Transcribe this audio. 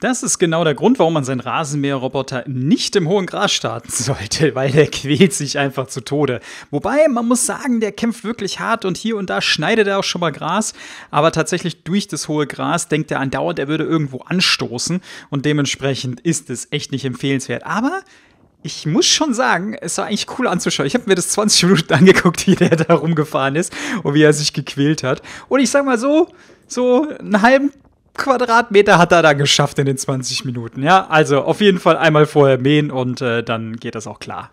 Das ist genau der Grund, warum man seinen Rasenmäherroboter nicht im hohen Gras starten sollte, weil der quält sich einfach zu Tode. Wobei, man muss sagen, der kämpft wirklich hart und hier und da schneidet er auch schon mal Gras, aber tatsächlich durch das hohe Gras denkt er andauernd, er würde irgendwo anstoßen und dementsprechend ist es echt nicht empfehlenswert. Aber ich muss schon sagen, es war eigentlich cool anzuschauen. Ich habe mir das 20 Minuten angeguckt, wie der da rumgefahren ist und wie er sich gequält hat. Und ich sag mal so, so einen halben Quadratmeter hat er da geschafft in den 20 Minuten. Ja, also auf jeden Fall einmal vorher mähen und äh, dann geht das auch klar.